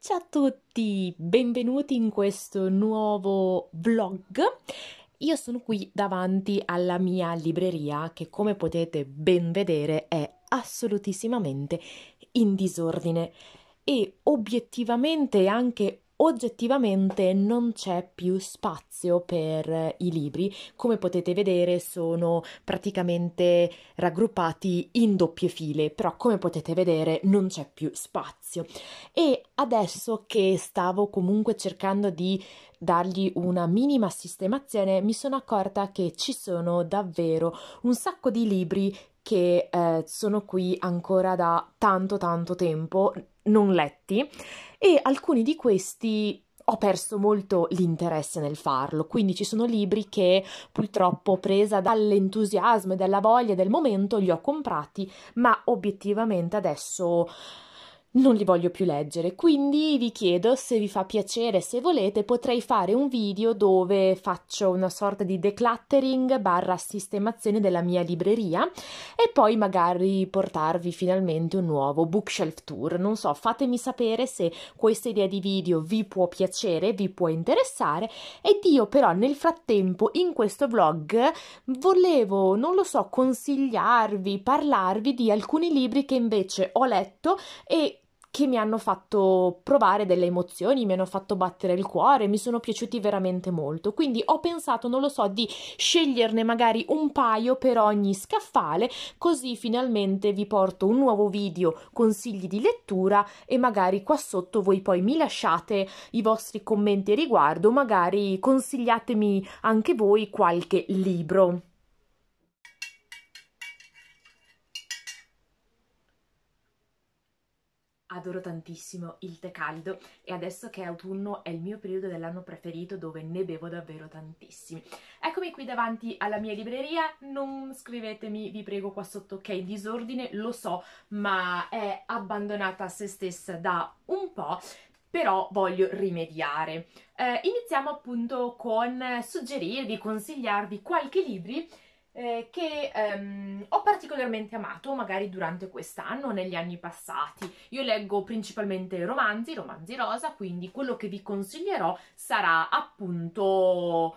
Ciao a tutti, benvenuti in questo nuovo vlog. Io sono qui davanti alla mia libreria che come potete ben vedere è assolutissimamente in disordine e obiettivamente e anche oggettivamente non c'è più spazio per eh, i libri. Come potete vedere sono praticamente raggruppati in doppie file, però come potete vedere non c'è più spazio. E adesso che stavo comunque cercando di dargli una minima sistemazione, mi sono accorta che ci sono davvero un sacco di libri che eh, sono qui ancora da tanto tanto tempo, non letti, e alcuni di questi ho perso molto l'interesse nel farlo, quindi ci sono libri che purtroppo presa dall'entusiasmo e dalla voglia del momento li ho comprati, ma obiettivamente adesso non li voglio più leggere, quindi vi chiedo se vi fa piacere, se volete, potrei fare un video dove faccio una sorta di decluttering barra sistemazione della mia libreria e poi magari portarvi finalmente un nuovo bookshelf tour. Non so, fatemi sapere se questa idea di video vi può piacere, vi può interessare ed io però nel frattempo in questo vlog volevo, non lo so, consigliarvi, parlarvi di alcuni libri che invece ho letto e che mi hanno fatto provare delle emozioni, mi hanno fatto battere il cuore, mi sono piaciuti veramente molto. Quindi ho pensato, non lo so, di sceglierne magari un paio per ogni scaffale, così finalmente vi porto un nuovo video consigli di lettura e magari qua sotto voi poi mi lasciate i vostri commenti riguardo, magari consigliatemi anche voi qualche libro. adoro tantissimo il tè caldo e adesso che è autunno è il mio periodo dell'anno preferito dove ne bevo davvero tantissimi. Eccomi qui davanti alla mia libreria, non scrivetemi, vi prego qua sotto che è in disordine, lo so, ma è abbandonata a se stessa da un po' però voglio rimediare. Eh, iniziamo appunto con suggerirvi, consigliarvi qualche libri eh, che ehm, ho particolarmente amato magari durante quest'anno o negli anni passati. Io leggo principalmente romanzi, romanzi rosa, quindi quello che vi consiglierò sarà appunto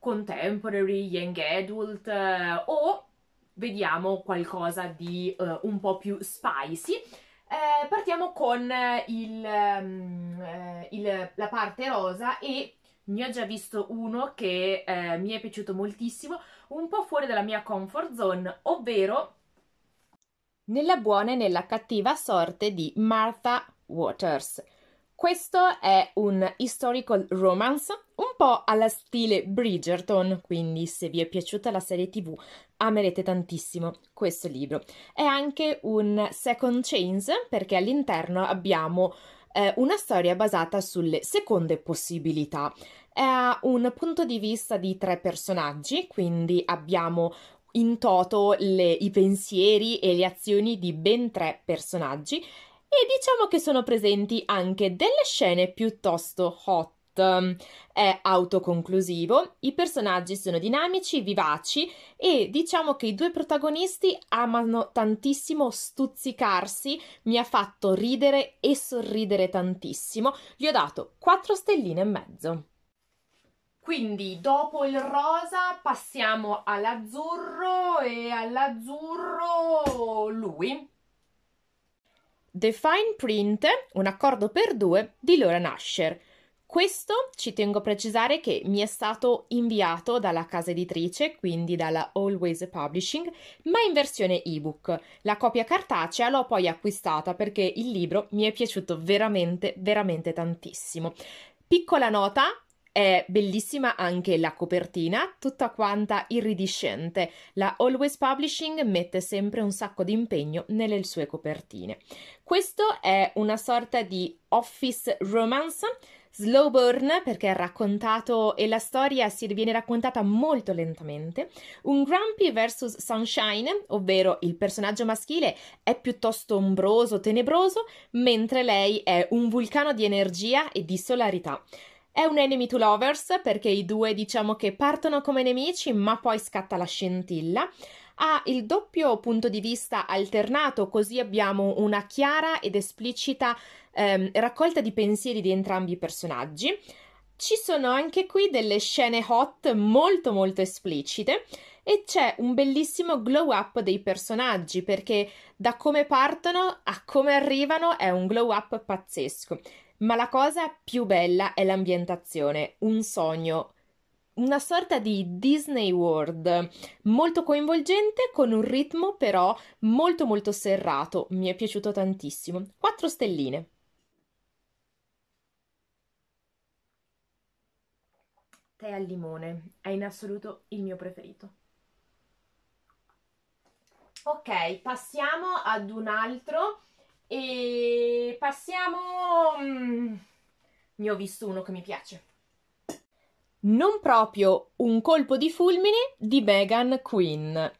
contemporary, young adult eh, o vediamo qualcosa di eh, un po' più spicy. Eh, partiamo con il, um, il, la parte rosa e ne ho già visto uno che eh, mi è piaciuto moltissimo, un po' fuori dalla mia comfort zone, ovvero Nella buona e nella cattiva sorte di Martha Waters. Questo è un historical romance, un po' alla stile Bridgerton, quindi se vi è piaciuta la serie TV amerete tantissimo questo libro. È anche un second chance perché all'interno abbiamo eh, una storia basata sulle seconde possibilità. È un punto di vista di tre personaggi, quindi abbiamo in toto le, i pensieri e le azioni di ben tre personaggi e diciamo che sono presenti anche delle scene piuttosto hot Um, è autoconclusivo, i personaggi sono dinamici, vivaci e diciamo che i due protagonisti amano tantissimo stuzzicarsi, mi ha fatto ridere e sorridere tantissimo, gli ho dato 4 stelline e mezzo. Quindi dopo il rosa passiamo all'azzurro e all'azzurro lui. The Fine Print, un accordo per due di Laura Nasher. Questo ci tengo a precisare che mi è stato inviato dalla casa editrice, quindi dalla Always Publishing, ma in versione ebook. La copia cartacea l'ho poi acquistata perché il libro mi è piaciuto veramente, veramente tantissimo. Piccola nota, è bellissima anche la copertina, tutta quanta iridescente. La Always Publishing mette sempre un sacco di impegno nelle sue copertine. Questo è una sorta di office romance Slowburn, perché è raccontato e la storia si viene raccontata molto lentamente, un grumpy vs sunshine, ovvero il personaggio maschile è piuttosto ombroso, tenebroso, mentre lei è un vulcano di energia e di solarità. È un enemy to lovers perché i due diciamo che partono come nemici ma poi scatta la scintilla ha il doppio punto di vista alternato, così abbiamo una chiara ed esplicita ehm, raccolta di pensieri di entrambi i personaggi. Ci sono anche qui delle scene hot molto molto esplicite e c'è un bellissimo glow up dei personaggi perché da come partono a come arrivano è un glow up pazzesco. Ma la cosa più bella è l'ambientazione, un sogno una sorta di Disney World molto coinvolgente con un ritmo però molto molto serrato, mi è piaciuto tantissimo. 4 stelline. Tè al limone è in assoluto il mio preferito. Ok, passiamo ad un altro e passiamo... Mm, ne ho visto uno che mi piace. Non proprio un colpo di fulmine di Meghan Queen.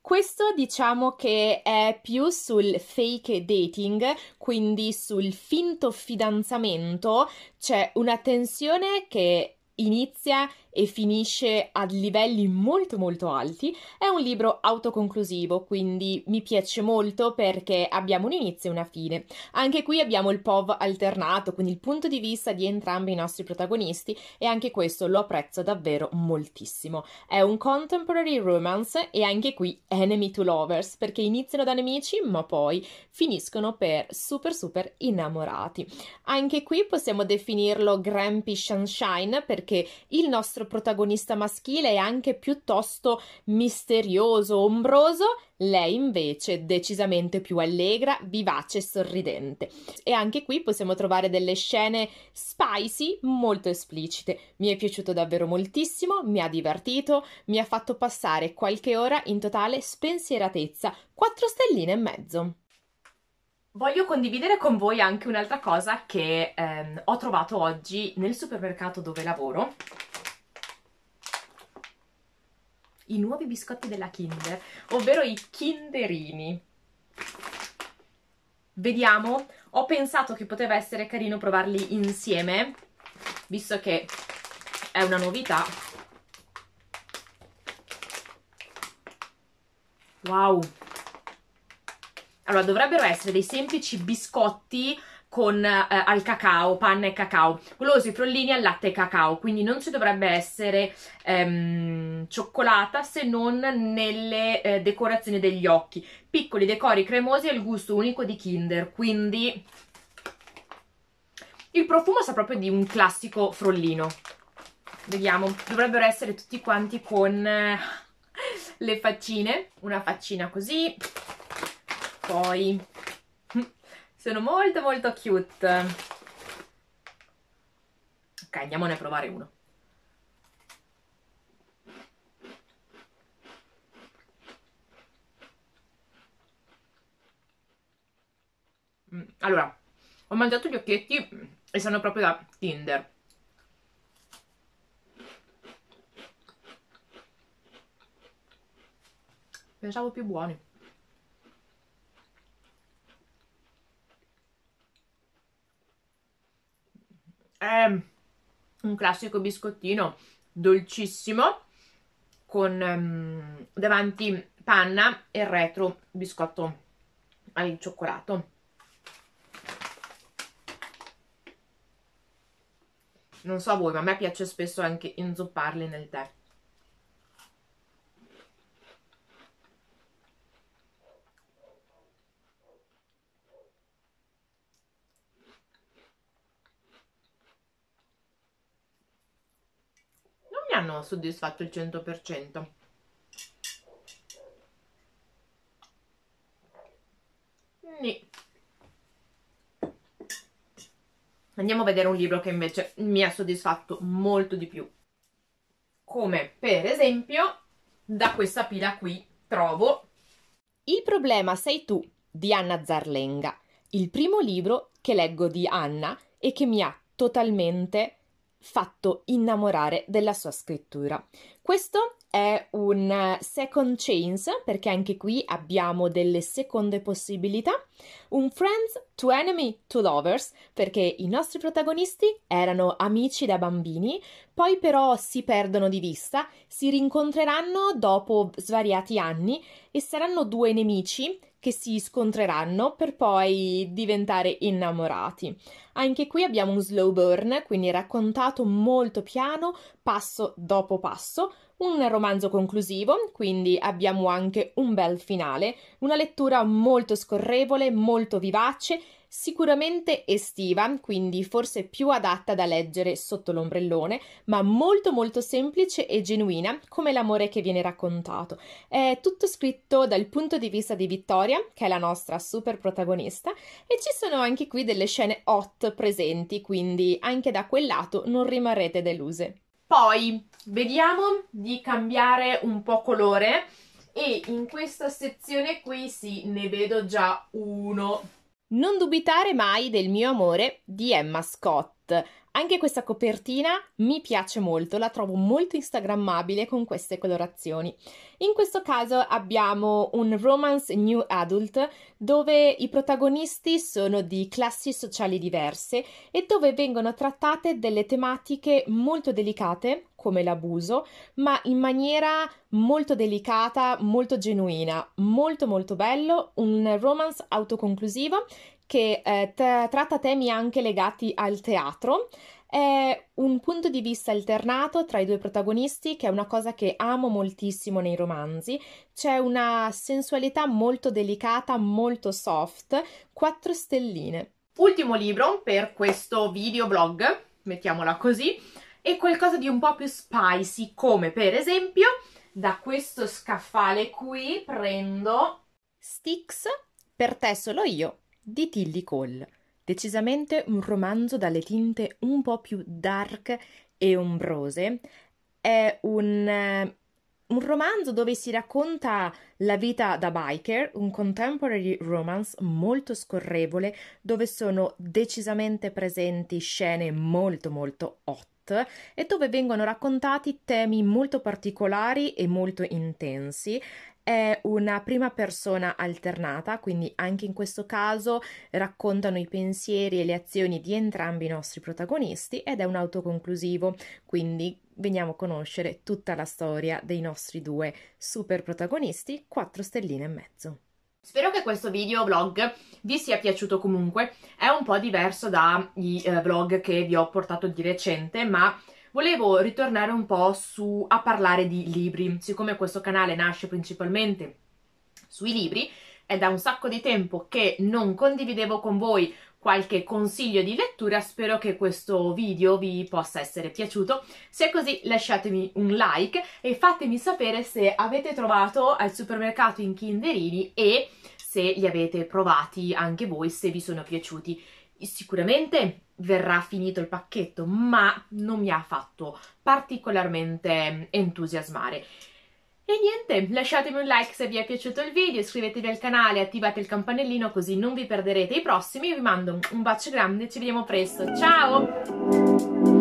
Questo diciamo che è più sul fake dating, quindi sul finto fidanzamento, c'è una tensione che inizia e finisce a livelli molto molto alti. È un libro autoconclusivo, quindi mi piace molto perché abbiamo un inizio e una fine. Anche qui abbiamo il POV alternato, quindi il punto di vista di entrambi i nostri protagonisti e anche questo lo apprezzo davvero moltissimo. È un contemporary romance e anche qui enemy to lovers, perché iniziano da nemici ma poi finiscono per super super innamorati. Anche qui possiamo definirlo Grampy Sunshine perché perché il nostro protagonista maschile è anche piuttosto misterioso, ombroso, lei invece decisamente più allegra, vivace e sorridente. E anche qui possiamo trovare delle scene spicy molto esplicite. Mi è piaciuto davvero moltissimo, mi ha divertito, mi ha fatto passare qualche ora in totale spensieratezza, 4 stelline e mezzo. Voglio condividere con voi anche un'altra cosa che ehm, ho trovato oggi nel supermercato dove lavoro. I nuovi biscotti della Kinder, ovvero i Kinderini. Vediamo, ho pensato che poteva essere carino provarli insieme, visto che è una novità. Wow, allora, dovrebbero essere dei semplici biscotti con eh, al cacao, panna e cacao, golosi, frollini al latte e cacao, quindi non ci dovrebbe essere ehm, cioccolata se non nelle eh, decorazioni degli occhi, piccoli decori cremosi al gusto unico di Kinder, quindi il profumo sa proprio di un classico frollino, vediamo, dovrebbero essere tutti quanti con eh, le faccine, una faccina così, poi sono molto molto cute ok andiamone a provare uno mm, allora ho mangiato gli occhietti e sono proprio da Tinder pensavo più buoni È un classico biscottino dolcissimo con um, davanti panna e retro biscotto al cioccolato. Non so voi, ma a me piace spesso anche inzupparli nel tè. sono soddisfatto il 100%. Nì. Andiamo a vedere un libro che invece mi ha soddisfatto molto di più. Come per esempio da questa pila qui trovo Il problema sei tu di Anna Zarlenga, il primo libro che leggo di Anna e che mi ha totalmente fatto innamorare della sua scrittura. Questo è un second chance perché anche qui abbiamo delle seconde possibilità, un friends to enemy to lovers perché i nostri protagonisti erano amici da bambini, poi però si perdono di vista, si rincontreranno dopo svariati anni e saranno due nemici che si scontreranno per poi diventare innamorati. Anche qui abbiamo un slow burn, quindi raccontato molto piano, passo dopo passo, un romanzo conclusivo, quindi abbiamo anche un bel finale, una lettura molto scorrevole, molto vivace sicuramente estiva, quindi forse più adatta da leggere sotto l'ombrellone, ma molto molto semplice e genuina come l'amore che viene raccontato. È tutto scritto dal punto di vista di Vittoria, che è la nostra super protagonista, e ci sono anche qui delle scene hot presenti, quindi anche da quel lato non rimarrete deluse. Poi vediamo di cambiare un po' colore e in questa sezione qui sì, ne vedo già uno non dubitare mai del mio amore di Emma Scott. Anche questa copertina mi piace molto, la trovo molto instagrammabile con queste colorazioni. In questo caso abbiamo un romance new adult dove i protagonisti sono di classi sociali diverse e dove vengono trattate delle tematiche molto delicate come l'abuso, ma in maniera molto delicata, molto genuina, molto molto bello, un romance autoconclusivo che eh, tra- tratta temi anche legati al teatro. È un punto di vista alternato tra i due protagonisti, che è una cosa che amo moltissimo nei romanzi. C'è una sensualità molto delicata, molto soft. Quattro stelline. Ultimo libro per questo videoblog, mettiamola così, è qualcosa di un po' più spicy, come per esempio da questo scaffale qui prendo Sticks per te solo io di Tilly Cole, decisamente un romanzo dalle tinte un po' più dark e ombrose. È un, eh, un romanzo dove si racconta la vita da biker, un contemporary romance molto scorrevole, dove sono decisamente presenti scene molto molto hot e dove vengono raccontati temi molto particolari e molto intensi è una prima persona alternata, quindi anche in questo caso raccontano i pensieri e le azioni di entrambi i nostri protagonisti ed è un autoconclusivo, quindi veniamo a conoscere tutta la storia dei nostri due super protagonisti, 4 stelline e mezzo. Spero che questo video vlog vi sia piaciuto comunque, è un po' diverso dai eh, vlog che vi ho portato di recente, ma Volevo ritornare un po' su, a parlare di libri, siccome questo canale nasce principalmente sui libri, è da un sacco di tempo che non condividevo con voi qualche consiglio di lettura, spero che questo video vi possa essere piaciuto. Se è così lasciatemi un like e fatemi sapere se avete trovato al supermercato in Kinderini e se li avete provati anche voi, se vi sono piaciuti sicuramente verrà finito il pacchetto, ma non mi ha fatto particolarmente entusiasmare. E niente, lasciatemi un like se vi è piaciuto il video, iscrivetevi al canale, attivate il campanellino così non vi perderete i prossimi. vi mando un bacio grande, ci vediamo presto, ciao!